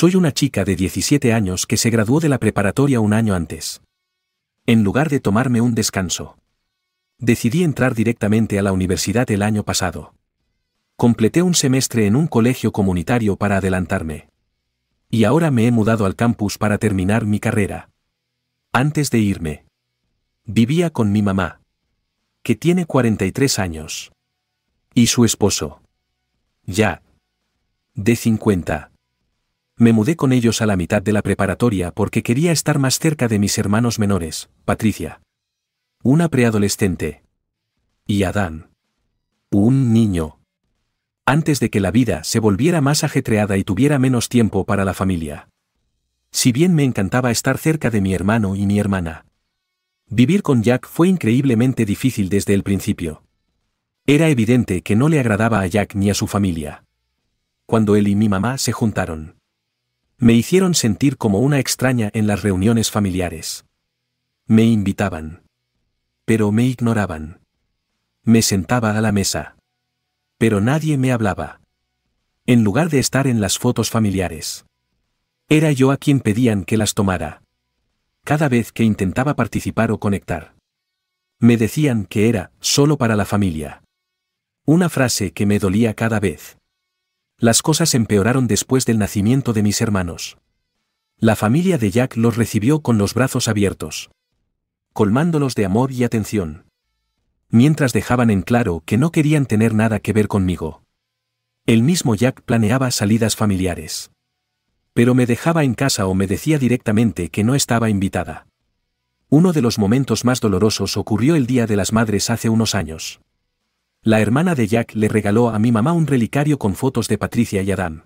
Soy una chica de 17 años que se graduó de la preparatoria un año antes. En lugar de tomarme un descanso, decidí entrar directamente a la universidad el año pasado. Completé un semestre en un colegio comunitario para adelantarme. Y ahora me he mudado al campus para terminar mi carrera. Antes de irme, vivía con mi mamá, que tiene 43 años, y su esposo, ya, de 50 me mudé con ellos a la mitad de la preparatoria porque quería estar más cerca de mis hermanos menores, Patricia. Una preadolescente. Y Adán. Un niño. Antes de que la vida se volviera más ajetreada y tuviera menos tiempo para la familia. Si bien me encantaba estar cerca de mi hermano y mi hermana. Vivir con Jack fue increíblemente difícil desde el principio. Era evidente que no le agradaba a Jack ni a su familia. Cuando él y mi mamá se juntaron. Me hicieron sentir como una extraña en las reuniones familiares. Me invitaban. Pero me ignoraban. Me sentaba a la mesa. Pero nadie me hablaba. En lugar de estar en las fotos familiares. Era yo a quien pedían que las tomara. Cada vez que intentaba participar o conectar. Me decían que era solo para la familia. Una frase que me dolía cada vez. Las cosas empeoraron después del nacimiento de mis hermanos. La familia de Jack los recibió con los brazos abiertos, colmándolos de amor y atención. Mientras dejaban en claro que no querían tener nada que ver conmigo. El mismo Jack planeaba salidas familiares. Pero me dejaba en casa o me decía directamente que no estaba invitada. Uno de los momentos más dolorosos ocurrió el Día de las Madres hace unos años. La hermana de Jack le regaló a mi mamá un relicario con fotos de Patricia y Adán.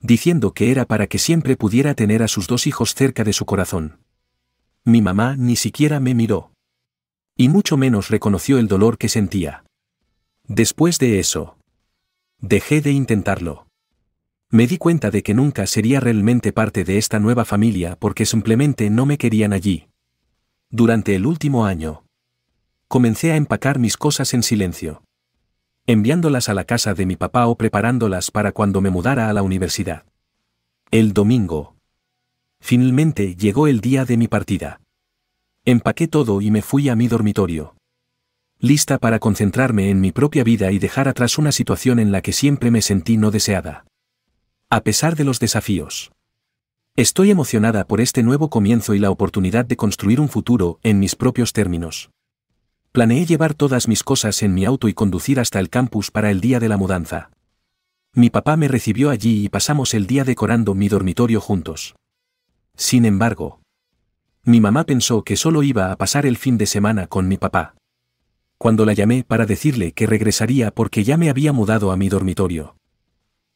Diciendo que era para que siempre pudiera tener a sus dos hijos cerca de su corazón. Mi mamá ni siquiera me miró. Y mucho menos reconoció el dolor que sentía. Después de eso, dejé de intentarlo. Me di cuenta de que nunca sería realmente parte de esta nueva familia porque simplemente no me querían allí. Durante el último año, comencé a empacar mis cosas en silencio enviándolas a la casa de mi papá o preparándolas para cuando me mudara a la universidad. El domingo. Finalmente llegó el día de mi partida. Empaqué todo y me fui a mi dormitorio. Lista para concentrarme en mi propia vida y dejar atrás una situación en la que siempre me sentí no deseada. A pesar de los desafíos. Estoy emocionada por este nuevo comienzo y la oportunidad de construir un futuro en mis propios términos. Planeé llevar todas mis cosas en mi auto y conducir hasta el campus para el día de la mudanza. Mi papá me recibió allí y pasamos el día decorando mi dormitorio juntos. Sin embargo, mi mamá pensó que solo iba a pasar el fin de semana con mi papá. Cuando la llamé para decirle que regresaría porque ya me había mudado a mi dormitorio.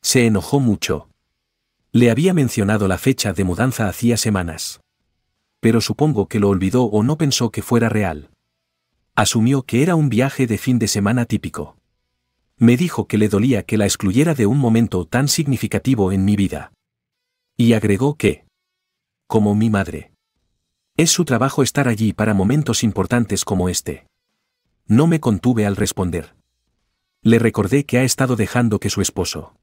Se enojó mucho. Le había mencionado la fecha de mudanza hacía semanas. Pero supongo que lo olvidó o no pensó que fuera real. Asumió que era un viaje de fin de semana típico. Me dijo que le dolía que la excluyera de un momento tan significativo en mi vida. Y agregó que, como mi madre, es su trabajo estar allí para momentos importantes como este. No me contuve al responder. Le recordé que ha estado dejando que su esposo,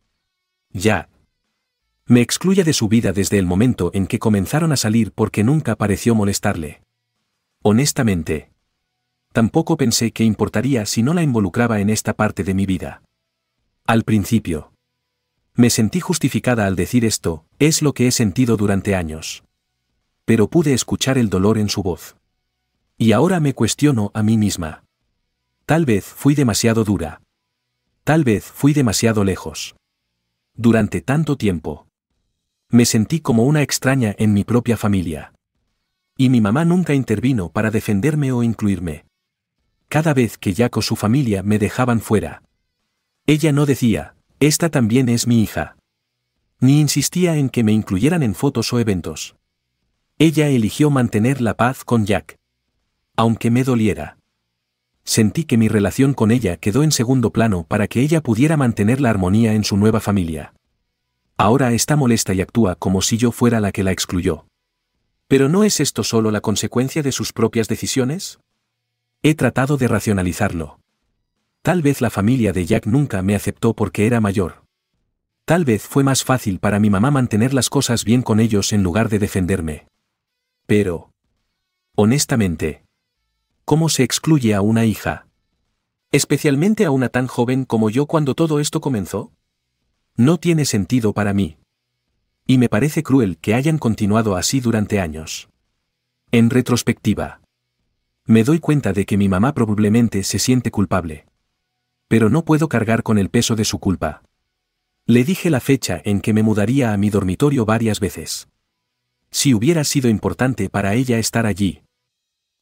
ya, me excluya de su vida desde el momento en que comenzaron a salir porque nunca pareció molestarle. Honestamente, tampoco pensé que importaría si no la involucraba en esta parte de mi vida. Al principio. Me sentí justificada al decir esto, es lo que he sentido durante años. Pero pude escuchar el dolor en su voz. Y ahora me cuestiono a mí misma. Tal vez fui demasiado dura. Tal vez fui demasiado lejos. Durante tanto tiempo. Me sentí como una extraña en mi propia familia. Y mi mamá nunca intervino para defenderme o incluirme cada vez que Jack o su familia me dejaban fuera. Ella no decía, esta también es mi hija. Ni insistía en que me incluyeran en fotos o eventos. Ella eligió mantener la paz con Jack. Aunque me doliera. Sentí que mi relación con ella quedó en segundo plano para que ella pudiera mantener la armonía en su nueva familia. Ahora está molesta y actúa como si yo fuera la que la excluyó. ¿Pero no es esto solo la consecuencia de sus propias decisiones? He tratado de racionalizarlo. Tal vez la familia de Jack nunca me aceptó porque era mayor. Tal vez fue más fácil para mi mamá mantener las cosas bien con ellos en lugar de defenderme. Pero... Honestamente. ¿Cómo se excluye a una hija? Especialmente a una tan joven como yo cuando todo esto comenzó. No tiene sentido para mí. Y me parece cruel que hayan continuado así durante años. En retrospectiva me doy cuenta de que mi mamá probablemente se siente culpable. Pero no puedo cargar con el peso de su culpa. Le dije la fecha en que me mudaría a mi dormitorio varias veces. Si hubiera sido importante para ella estar allí,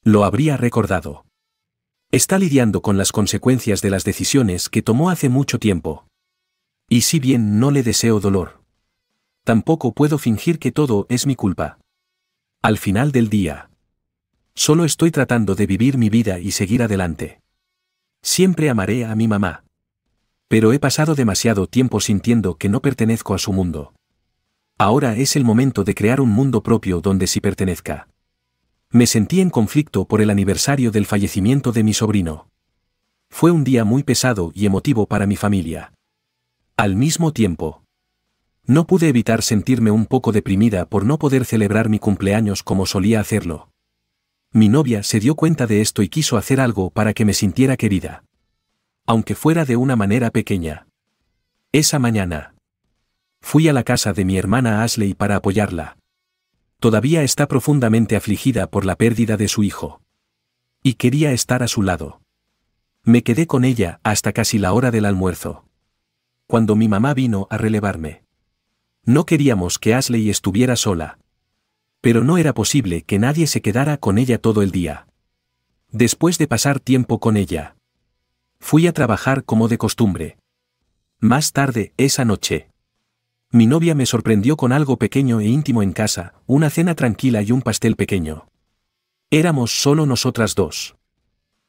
lo habría recordado. Está lidiando con las consecuencias de las decisiones que tomó hace mucho tiempo. Y si bien no le deseo dolor, tampoco puedo fingir que todo es mi culpa. Al final del día, Solo estoy tratando de vivir mi vida y seguir adelante. Siempre amaré a mi mamá. Pero he pasado demasiado tiempo sintiendo que no pertenezco a su mundo. Ahora es el momento de crear un mundo propio donde sí pertenezca. Me sentí en conflicto por el aniversario del fallecimiento de mi sobrino. Fue un día muy pesado y emotivo para mi familia. Al mismo tiempo, no pude evitar sentirme un poco deprimida por no poder celebrar mi cumpleaños como solía hacerlo. Mi novia se dio cuenta de esto y quiso hacer algo para que me sintiera querida. Aunque fuera de una manera pequeña. Esa mañana. Fui a la casa de mi hermana Ashley para apoyarla. Todavía está profundamente afligida por la pérdida de su hijo. Y quería estar a su lado. Me quedé con ella hasta casi la hora del almuerzo. Cuando mi mamá vino a relevarme. No queríamos que Ashley estuviera sola, pero no era posible que nadie se quedara con ella todo el día. Después de pasar tiempo con ella, fui a trabajar como de costumbre. Más tarde, esa noche, mi novia me sorprendió con algo pequeño e íntimo en casa, una cena tranquila y un pastel pequeño. Éramos solo nosotras dos.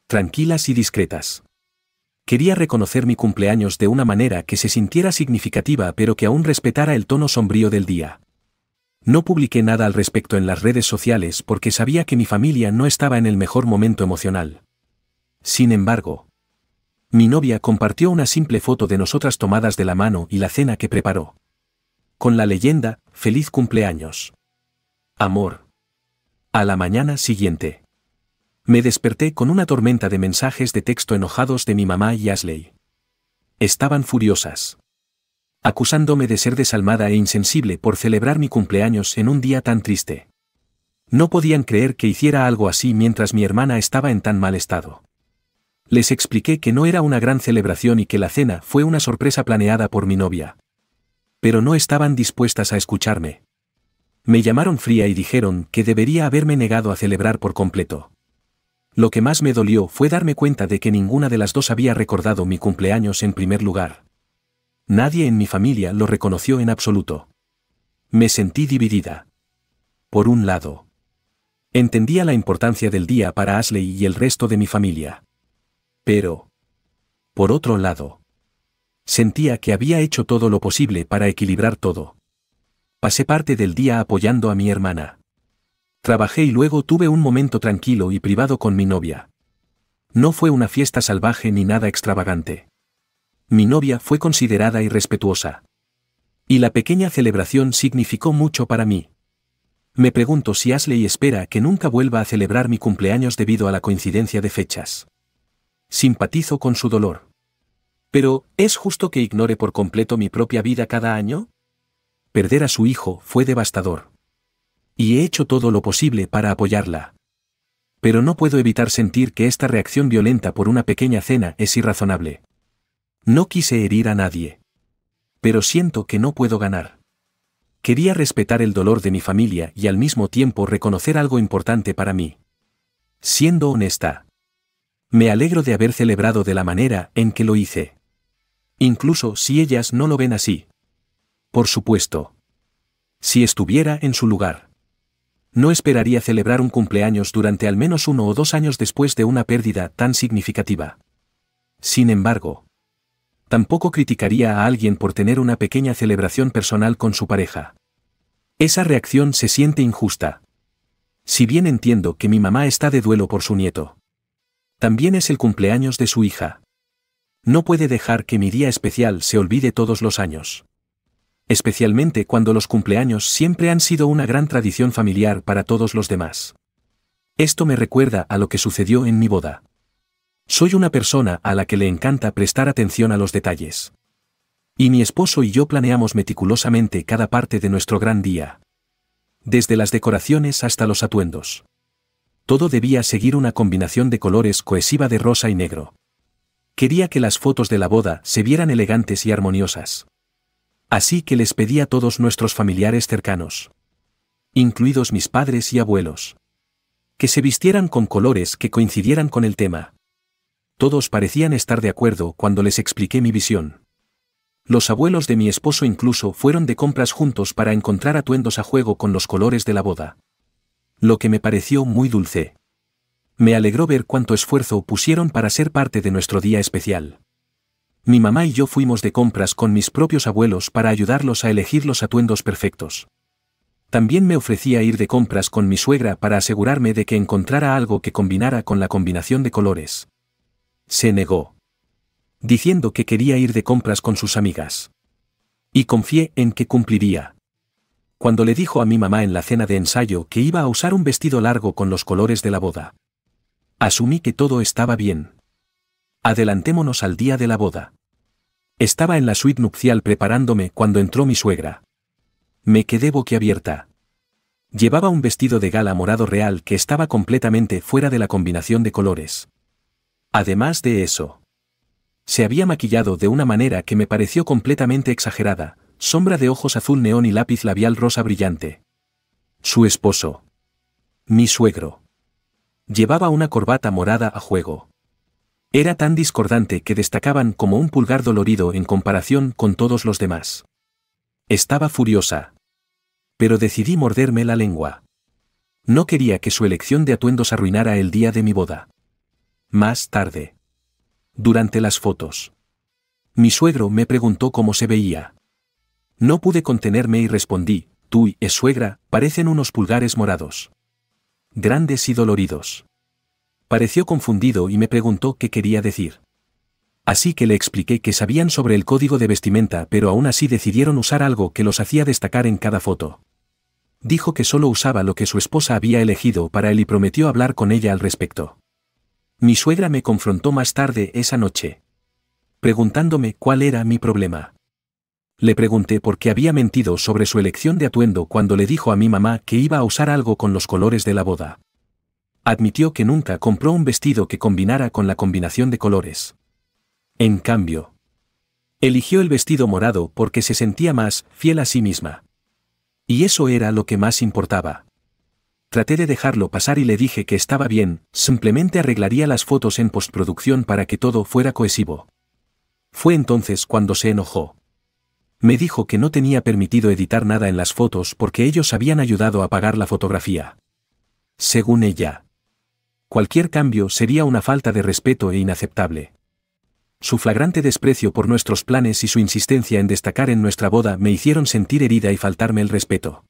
Tranquilas y discretas. Quería reconocer mi cumpleaños de una manera que se sintiera significativa pero que aún respetara el tono sombrío del día. No publiqué nada al respecto en las redes sociales porque sabía que mi familia no estaba en el mejor momento emocional. Sin embargo, mi novia compartió una simple foto de nosotras tomadas de la mano y la cena que preparó. Con la leyenda, feliz cumpleaños. Amor. A la mañana siguiente. Me desperté con una tormenta de mensajes de texto enojados de mi mamá y Ashley. Estaban furiosas acusándome de ser desalmada e insensible por celebrar mi cumpleaños en un día tan triste. No podían creer que hiciera algo así mientras mi hermana estaba en tan mal estado. Les expliqué que no era una gran celebración y que la cena fue una sorpresa planeada por mi novia. Pero no estaban dispuestas a escucharme. Me llamaron fría y dijeron que debería haberme negado a celebrar por completo. Lo que más me dolió fue darme cuenta de que ninguna de las dos había recordado mi cumpleaños en primer lugar. Nadie en mi familia lo reconoció en absoluto. Me sentí dividida. Por un lado, entendía la importancia del día para Ashley y el resto de mi familia. Pero, por otro lado, sentía que había hecho todo lo posible para equilibrar todo. Pasé parte del día apoyando a mi hermana. Trabajé y luego tuve un momento tranquilo y privado con mi novia. No fue una fiesta salvaje ni nada extravagante mi novia fue considerada irrespetuosa. Y la pequeña celebración significó mucho para mí. Me pregunto si Ashley espera que nunca vuelva a celebrar mi cumpleaños debido a la coincidencia de fechas. Simpatizo con su dolor. Pero, ¿es justo que ignore por completo mi propia vida cada año? Perder a su hijo fue devastador. Y he hecho todo lo posible para apoyarla. Pero no puedo evitar sentir que esta reacción violenta por una pequeña cena es irrazonable. No quise herir a nadie. Pero siento que no puedo ganar. Quería respetar el dolor de mi familia y al mismo tiempo reconocer algo importante para mí. Siendo honesta. Me alegro de haber celebrado de la manera en que lo hice. Incluso si ellas no lo ven así. Por supuesto. Si estuviera en su lugar. No esperaría celebrar un cumpleaños durante al menos uno o dos años después de una pérdida tan significativa. Sin embargo, tampoco criticaría a alguien por tener una pequeña celebración personal con su pareja. Esa reacción se siente injusta. Si bien entiendo que mi mamá está de duelo por su nieto. También es el cumpleaños de su hija. No puede dejar que mi día especial se olvide todos los años. Especialmente cuando los cumpleaños siempre han sido una gran tradición familiar para todos los demás. Esto me recuerda a lo que sucedió en mi boda. Soy una persona a la que le encanta prestar atención a los detalles. Y mi esposo y yo planeamos meticulosamente cada parte de nuestro gran día. Desde las decoraciones hasta los atuendos. Todo debía seguir una combinación de colores cohesiva de rosa y negro. Quería que las fotos de la boda se vieran elegantes y armoniosas. Así que les pedí a todos nuestros familiares cercanos, incluidos mis padres y abuelos, que se vistieran con colores que coincidieran con el tema. Todos parecían estar de acuerdo cuando les expliqué mi visión. Los abuelos de mi esposo incluso fueron de compras juntos para encontrar atuendos a juego con los colores de la boda. Lo que me pareció muy dulce. Me alegró ver cuánto esfuerzo pusieron para ser parte de nuestro día especial. Mi mamá y yo fuimos de compras con mis propios abuelos para ayudarlos a elegir los atuendos perfectos. También me ofrecía ir de compras con mi suegra para asegurarme de que encontrara algo que combinara con la combinación de colores se negó. Diciendo que quería ir de compras con sus amigas. Y confié en que cumpliría. Cuando le dijo a mi mamá en la cena de ensayo que iba a usar un vestido largo con los colores de la boda. Asumí que todo estaba bien. Adelantémonos al día de la boda. Estaba en la suite nupcial preparándome cuando entró mi suegra. Me quedé boquiabierta. Llevaba un vestido de gala morado real que estaba completamente fuera de la combinación de colores. Además de eso, se había maquillado de una manera que me pareció completamente exagerada, sombra de ojos azul neón y lápiz labial rosa brillante. Su esposo. Mi suegro. Llevaba una corbata morada a juego. Era tan discordante que destacaban como un pulgar dolorido en comparación con todos los demás. Estaba furiosa. Pero decidí morderme la lengua. No quería que su elección de atuendos arruinara el día de mi boda. Más tarde. Durante las fotos. Mi suegro me preguntó cómo se veía. No pude contenerme y respondí, tú y es suegra, parecen unos pulgares morados. Grandes y doloridos. Pareció confundido y me preguntó qué quería decir. Así que le expliqué que sabían sobre el código de vestimenta pero aún así decidieron usar algo que los hacía destacar en cada foto. Dijo que solo usaba lo que su esposa había elegido para él y prometió hablar con ella al respecto. Mi suegra me confrontó más tarde esa noche, preguntándome cuál era mi problema. Le pregunté por qué había mentido sobre su elección de atuendo cuando le dijo a mi mamá que iba a usar algo con los colores de la boda. Admitió que nunca compró un vestido que combinara con la combinación de colores. En cambio, eligió el vestido morado porque se sentía más fiel a sí misma. Y eso era lo que más importaba traté de dejarlo pasar y le dije que estaba bien, simplemente arreglaría las fotos en postproducción para que todo fuera cohesivo. Fue entonces cuando se enojó. Me dijo que no tenía permitido editar nada en las fotos porque ellos habían ayudado a pagar la fotografía. Según ella. Cualquier cambio sería una falta de respeto e inaceptable. Su flagrante desprecio por nuestros planes y su insistencia en destacar en nuestra boda me hicieron sentir herida y faltarme el respeto.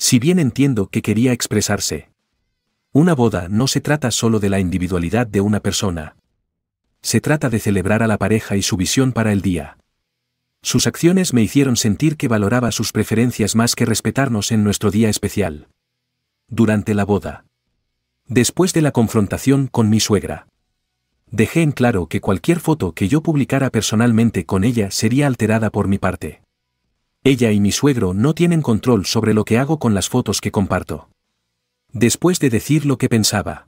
Si bien entiendo que quería expresarse. Una boda no se trata solo de la individualidad de una persona. Se trata de celebrar a la pareja y su visión para el día. Sus acciones me hicieron sentir que valoraba sus preferencias más que respetarnos en nuestro día especial. Durante la boda. Después de la confrontación con mi suegra. Dejé en claro que cualquier foto que yo publicara personalmente con ella sería alterada por mi parte. Ella y mi suegro no tienen control sobre lo que hago con las fotos que comparto. Después de decir lo que pensaba,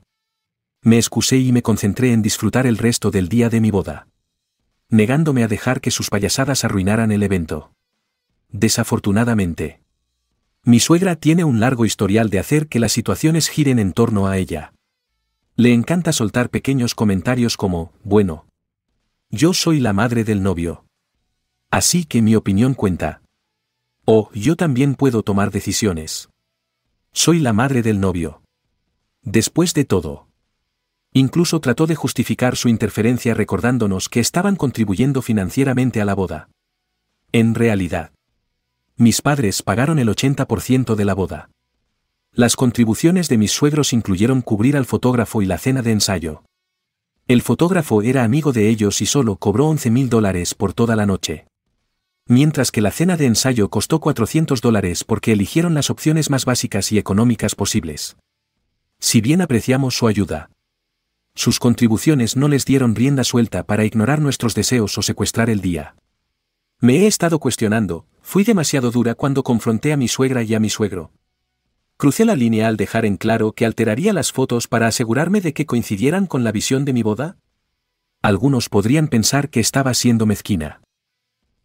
me excusé y me concentré en disfrutar el resto del día de mi boda, negándome a dejar que sus payasadas arruinaran el evento. Desafortunadamente, mi suegra tiene un largo historial de hacer que las situaciones giren en torno a ella. Le encanta soltar pequeños comentarios como, bueno, yo soy la madre del novio. Así que mi opinión cuenta, Oh, yo también puedo tomar decisiones. Soy la madre del novio. Después de todo. Incluso trató de justificar su interferencia recordándonos que estaban contribuyendo financieramente a la boda. En realidad. Mis padres pagaron el 80% de la boda. Las contribuciones de mis suegros incluyeron cubrir al fotógrafo y la cena de ensayo. El fotógrafo era amigo de ellos y solo cobró 11 mil dólares por toda la noche mientras que la cena de ensayo costó 400 dólares porque eligieron las opciones más básicas y económicas posibles. Si bien apreciamos su ayuda, sus contribuciones no les dieron rienda suelta para ignorar nuestros deseos o secuestrar el día. Me he estado cuestionando, fui demasiado dura cuando confronté a mi suegra y a mi suegro. Crucé la línea al dejar en claro que alteraría las fotos para asegurarme de que coincidieran con la visión de mi boda. Algunos podrían pensar que estaba siendo mezquina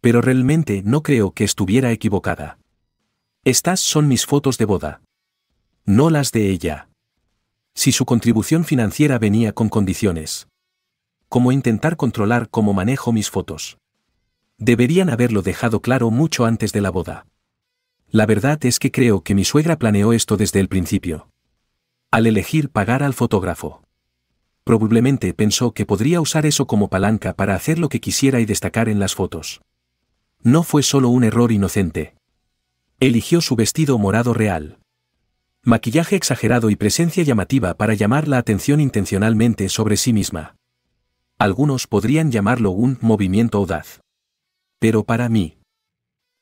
pero realmente no creo que estuviera equivocada. Estas son mis fotos de boda. No las de ella. Si su contribución financiera venía con condiciones. Como intentar controlar cómo manejo mis fotos. Deberían haberlo dejado claro mucho antes de la boda. La verdad es que creo que mi suegra planeó esto desde el principio. Al elegir pagar al fotógrafo. Probablemente pensó que podría usar eso como palanca para hacer lo que quisiera y destacar en las fotos. No fue solo un error inocente. Eligió su vestido morado real. Maquillaje exagerado y presencia llamativa para llamar la atención intencionalmente sobre sí misma. Algunos podrían llamarlo un movimiento audaz. Pero para mí.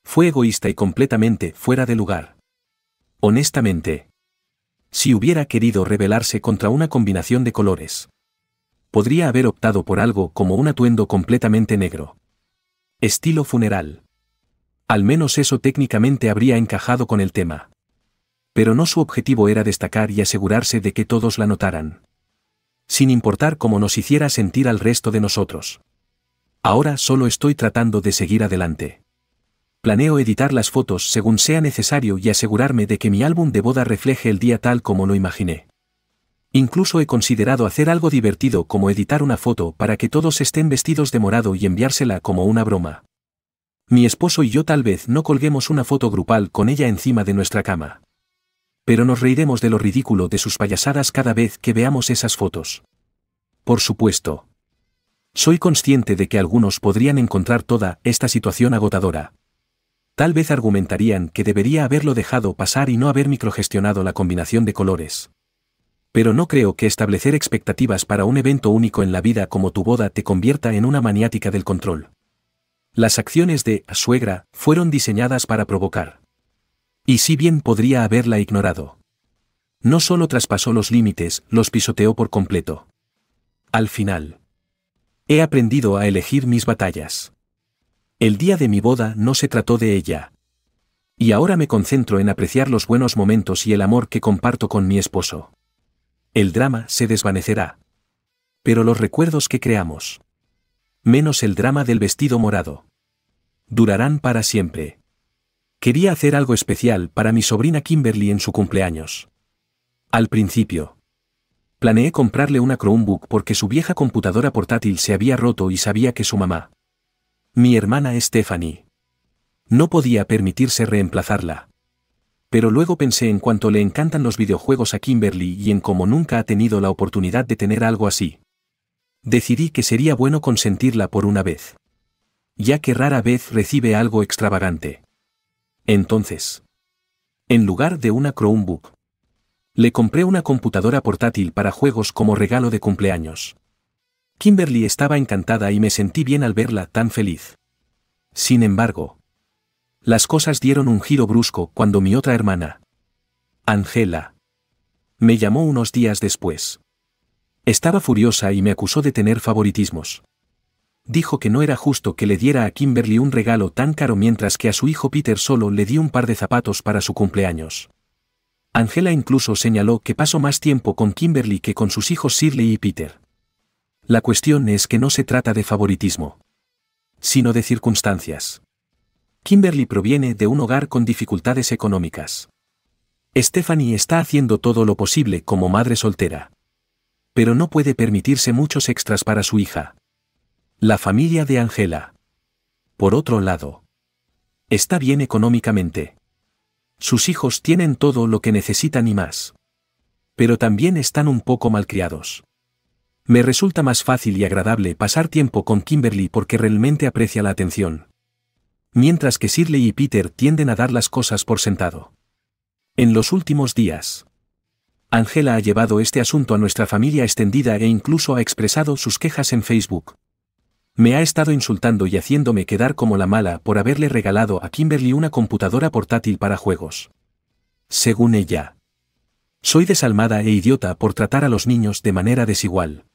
Fue egoísta y completamente fuera de lugar. Honestamente. Si hubiera querido rebelarse contra una combinación de colores. Podría haber optado por algo como un atuendo completamente negro. Estilo funeral. Al menos eso técnicamente habría encajado con el tema. Pero no su objetivo era destacar y asegurarse de que todos la notaran. Sin importar cómo nos hiciera sentir al resto de nosotros. Ahora solo estoy tratando de seguir adelante. Planeo editar las fotos según sea necesario y asegurarme de que mi álbum de boda refleje el día tal como lo imaginé. Incluso he considerado hacer algo divertido como editar una foto para que todos estén vestidos de morado y enviársela como una broma. Mi esposo y yo tal vez no colguemos una foto grupal con ella encima de nuestra cama. Pero nos reiremos de lo ridículo de sus payasadas cada vez que veamos esas fotos. Por supuesto. Soy consciente de que algunos podrían encontrar toda esta situación agotadora. Tal vez argumentarían que debería haberlo dejado pasar y no haber microgestionado la combinación de colores pero no creo que establecer expectativas para un evento único en la vida como tu boda te convierta en una maniática del control. Las acciones de suegra fueron diseñadas para provocar. Y si bien podría haberla ignorado. No solo traspasó los límites, los pisoteó por completo. Al final. He aprendido a elegir mis batallas. El día de mi boda no se trató de ella. Y ahora me concentro en apreciar los buenos momentos y el amor que comparto con mi esposo el drama se desvanecerá. Pero los recuerdos que creamos, menos el drama del vestido morado, durarán para siempre. Quería hacer algo especial para mi sobrina Kimberly en su cumpleaños. Al principio, planeé comprarle una Chromebook porque su vieja computadora portátil se había roto y sabía que su mamá, mi hermana Stephanie, no podía permitirse reemplazarla pero luego pensé en cuánto le encantan los videojuegos a Kimberly y en cómo nunca ha tenido la oportunidad de tener algo así. Decidí que sería bueno consentirla por una vez. Ya que rara vez recibe algo extravagante. Entonces, en lugar de una Chromebook, le compré una computadora portátil para juegos como regalo de cumpleaños. Kimberly estaba encantada y me sentí bien al verla tan feliz. Sin embargo, las cosas dieron un giro brusco cuando mi otra hermana, Angela, me llamó unos días después. Estaba furiosa y me acusó de tener favoritismos. Dijo que no era justo que le diera a Kimberly un regalo tan caro mientras que a su hijo Peter solo le di un par de zapatos para su cumpleaños. Angela incluso señaló que pasó más tiempo con Kimberly que con sus hijos Shirley y Peter. La cuestión es que no se trata de favoritismo, sino de circunstancias. Kimberly proviene de un hogar con dificultades económicas. Stephanie está haciendo todo lo posible como madre soltera. Pero no puede permitirse muchos extras para su hija. La familia de Angela. Por otro lado, está bien económicamente. Sus hijos tienen todo lo que necesitan y más. Pero también están un poco malcriados. Me resulta más fácil y agradable pasar tiempo con Kimberly porque realmente aprecia la atención, mientras que Shirley y Peter tienden a dar las cosas por sentado. En los últimos días, Angela ha llevado este asunto a nuestra familia extendida e incluso ha expresado sus quejas en Facebook. Me ha estado insultando y haciéndome quedar como la mala por haberle regalado a Kimberly una computadora portátil para juegos. Según ella. Soy desalmada e idiota por tratar a los niños de manera desigual.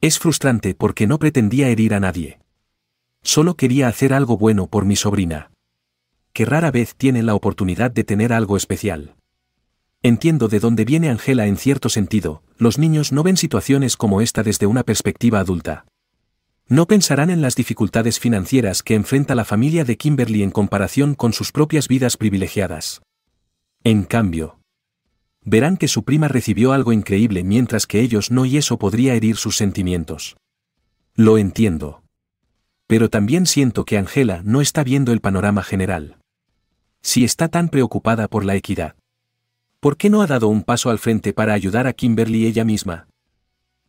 Es frustrante porque no pretendía herir a nadie. Solo quería hacer algo bueno por mi sobrina. Que rara vez tiene la oportunidad de tener algo especial. Entiendo de dónde viene Angela en cierto sentido, los niños no ven situaciones como esta desde una perspectiva adulta. No pensarán en las dificultades financieras que enfrenta la familia de Kimberly en comparación con sus propias vidas privilegiadas. En cambio, verán que su prima recibió algo increíble mientras que ellos no y eso podría herir sus sentimientos. Lo entiendo. Pero también siento que Angela no está viendo el panorama general. Si está tan preocupada por la equidad, ¿por qué no ha dado un paso al frente para ayudar a Kimberly ella misma?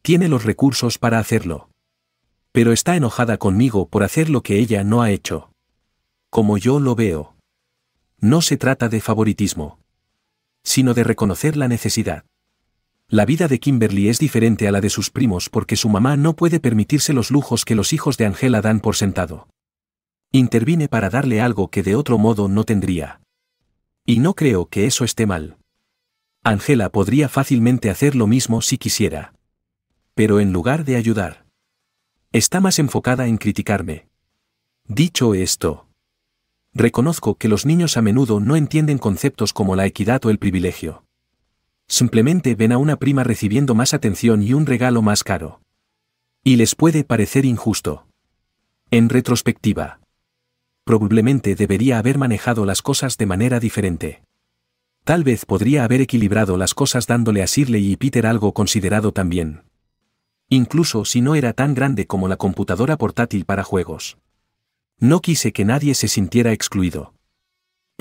Tiene los recursos para hacerlo. Pero está enojada conmigo por hacer lo que ella no ha hecho. Como yo lo veo. No se trata de favoritismo, sino de reconocer la necesidad. La vida de Kimberly es diferente a la de sus primos porque su mamá no puede permitirse los lujos que los hijos de Angela dan por sentado. Intervine para darle algo que de otro modo no tendría. Y no creo que eso esté mal. Angela podría fácilmente hacer lo mismo si quisiera. Pero en lugar de ayudar, está más enfocada en criticarme. Dicho esto, reconozco que los niños a menudo no entienden conceptos como la equidad o el privilegio simplemente ven a una prima recibiendo más atención y un regalo más caro. Y les puede parecer injusto. En retrospectiva, probablemente debería haber manejado las cosas de manera diferente. Tal vez podría haber equilibrado las cosas dándole a Shirley y Peter algo considerado también. Incluso si no era tan grande como la computadora portátil para juegos. No quise que nadie se sintiera excluido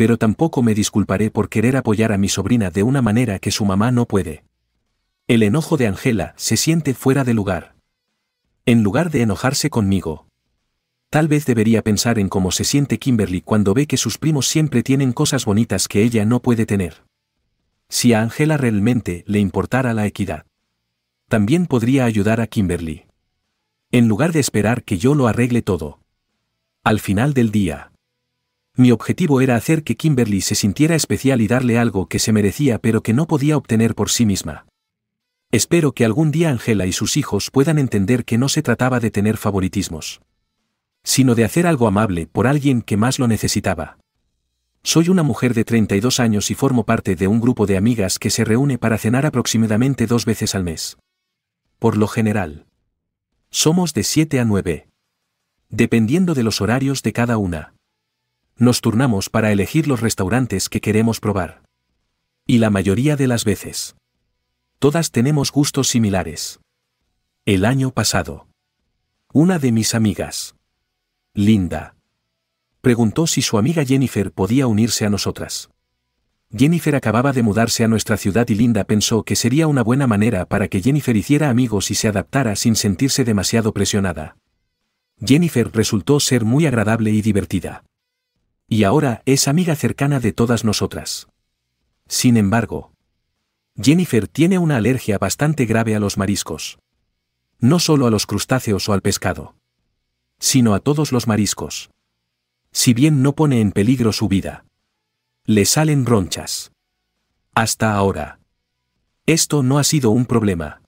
pero tampoco me disculparé por querer apoyar a mi sobrina de una manera que su mamá no puede. El enojo de Angela se siente fuera de lugar. En lugar de enojarse conmigo, tal vez debería pensar en cómo se siente Kimberly cuando ve que sus primos siempre tienen cosas bonitas que ella no puede tener. Si a Angela realmente le importara la equidad, también podría ayudar a Kimberly. En lugar de esperar que yo lo arregle todo. Al final del día, mi objetivo era hacer que Kimberly se sintiera especial y darle algo que se merecía pero que no podía obtener por sí misma. Espero que algún día Angela y sus hijos puedan entender que no se trataba de tener favoritismos, sino de hacer algo amable por alguien que más lo necesitaba. Soy una mujer de 32 años y formo parte de un grupo de amigas que se reúne para cenar aproximadamente dos veces al mes. Por lo general, somos de 7 a 9. Dependiendo de los horarios de cada una nos turnamos para elegir los restaurantes que queremos probar. Y la mayoría de las veces. Todas tenemos gustos similares. El año pasado. Una de mis amigas. Linda. Preguntó si su amiga Jennifer podía unirse a nosotras. Jennifer acababa de mudarse a nuestra ciudad y Linda pensó que sería una buena manera para que Jennifer hiciera amigos y se adaptara sin sentirse demasiado presionada. Jennifer resultó ser muy agradable y divertida. Y ahora es amiga cercana de todas nosotras. Sin embargo, Jennifer tiene una alergia bastante grave a los mariscos. No solo a los crustáceos o al pescado, sino a todos los mariscos. Si bien no pone en peligro su vida, le salen ronchas. Hasta ahora. Esto no ha sido un problema.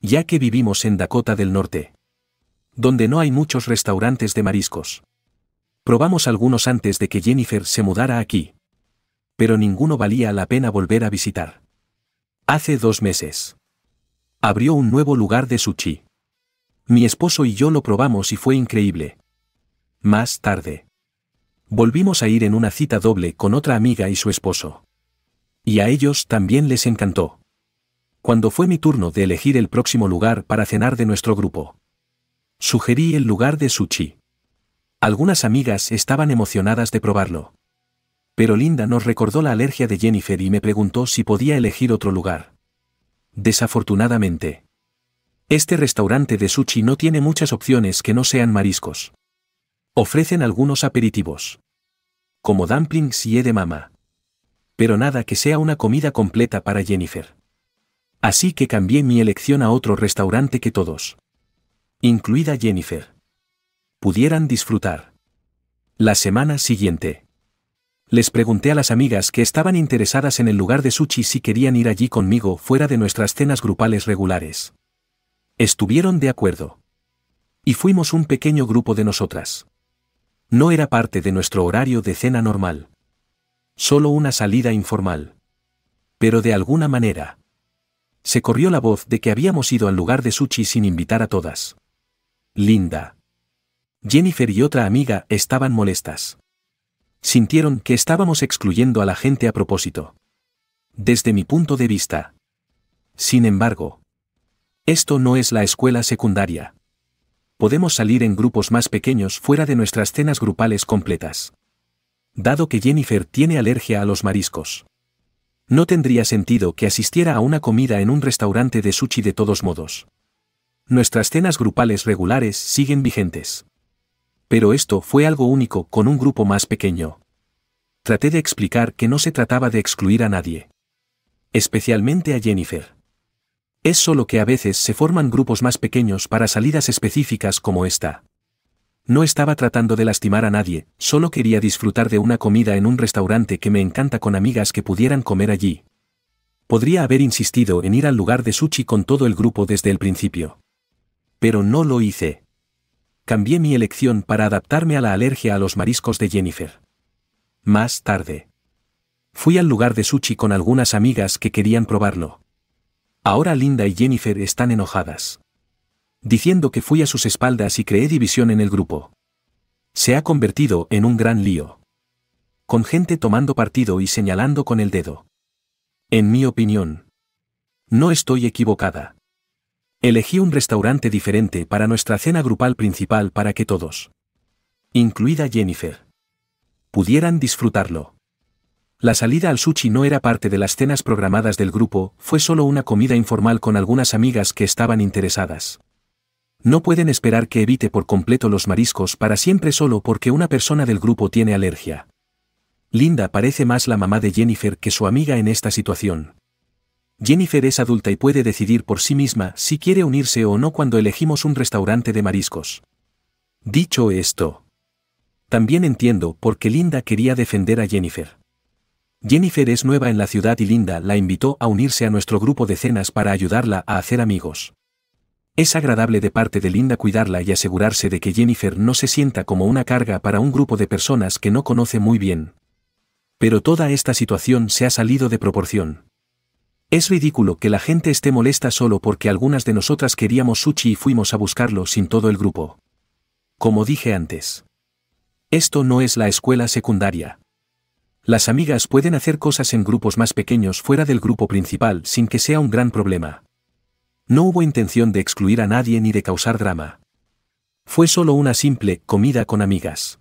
Ya que vivimos en Dakota del Norte. Donde no hay muchos restaurantes de mariscos. Probamos algunos antes de que Jennifer se mudara aquí. Pero ninguno valía la pena volver a visitar. Hace dos meses. Abrió un nuevo lugar de sushi. Mi esposo y yo lo probamos y fue increíble. Más tarde. Volvimos a ir en una cita doble con otra amiga y su esposo. Y a ellos también les encantó. Cuando fue mi turno de elegir el próximo lugar para cenar de nuestro grupo. Sugerí el lugar de sushi. Algunas amigas estaban emocionadas de probarlo. Pero Linda nos recordó la alergia de Jennifer y me preguntó si podía elegir otro lugar. Desafortunadamente. Este restaurante de sushi no tiene muchas opciones que no sean mariscos. Ofrecen algunos aperitivos. Como dumplings y Mama. Pero nada que sea una comida completa para Jennifer. Así que cambié mi elección a otro restaurante que todos. Incluida Jennifer pudieran disfrutar. La semana siguiente. Les pregunté a las amigas que estaban interesadas en el lugar de sushi si querían ir allí conmigo fuera de nuestras cenas grupales regulares. Estuvieron de acuerdo. Y fuimos un pequeño grupo de nosotras. No era parte de nuestro horario de cena normal. Solo una salida informal. Pero de alguna manera. Se corrió la voz de que habíamos ido al lugar de sushi sin invitar a todas. Linda. Jennifer y otra amiga estaban molestas. Sintieron que estábamos excluyendo a la gente a propósito. Desde mi punto de vista. Sin embargo, esto no es la escuela secundaria. Podemos salir en grupos más pequeños fuera de nuestras cenas grupales completas. Dado que Jennifer tiene alergia a los mariscos. No tendría sentido que asistiera a una comida en un restaurante de sushi de todos modos. Nuestras cenas grupales regulares siguen vigentes pero esto fue algo único con un grupo más pequeño. Traté de explicar que no se trataba de excluir a nadie. Especialmente a Jennifer. Es solo que a veces se forman grupos más pequeños para salidas específicas como esta. No estaba tratando de lastimar a nadie, solo quería disfrutar de una comida en un restaurante que me encanta con amigas que pudieran comer allí. Podría haber insistido en ir al lugar de sushi con todo el grupo desde el principio. Pero no lo hice cambié mi elección para adaptarme a la alergia a los mariscos de Jennifer. Más tarde. Fui al lugar de sushi con algunas amigas que querían probarlo. Ahora Linda y Jennifer están enojadas. Diciendo que fui a sus espaldas y creé división en el grupo. Se ha convertido en un gran lío. Con gente tomando partido y señalando con el dedo. En mi opinión. No estoy equivocada. Elegí un restaurante diferente para nuestra cena grupal principal para que todos, incluida Jennifer, pudieran disfrutarlo. La salida al sushi no era parte de las cenas programadas del grupo, fue solo una comida informal con algunas amigas que estaban interesadas. No pueden esperar que evite por completo los mariscos para siempre solo porque una persona del grupo tiene alergia. Linda parece más la mamá de Jennifer que su amiga en esta situación. Jennifer es adulta y puede decidir por sí misma si quiere unirse o no cuando elegimos un restaurante de mariscos. Dicho esto, también entiendo por qué Linda quería defender a Jennifer. Jennifer es nueva en la ciudad y Linda la invitó a unirse a nuestro grupo de cenas para ayudarla a hacer amigos. Es agradable de parte de Linda cuidarla y asegurarse de que Jennifer no se sienta como una carga para un grupo de personas que no conoce muy bien. Pero toda esta situación se ha salido de proporción. Es ridículo que la gente esté molesta solo porque algunas de nosotras queríamos sushi y fuimos a buscarlo sin todo el grupo. Como dije antes. Esto no es la escuela secundaria. Las amigas pueden hacer cosas en grupos más pequeños fuera del grupo principal sin que sea un gran problema. No hubo intención de excluir a nadie ni de causar drama. Fue solo una simple comida con amigas.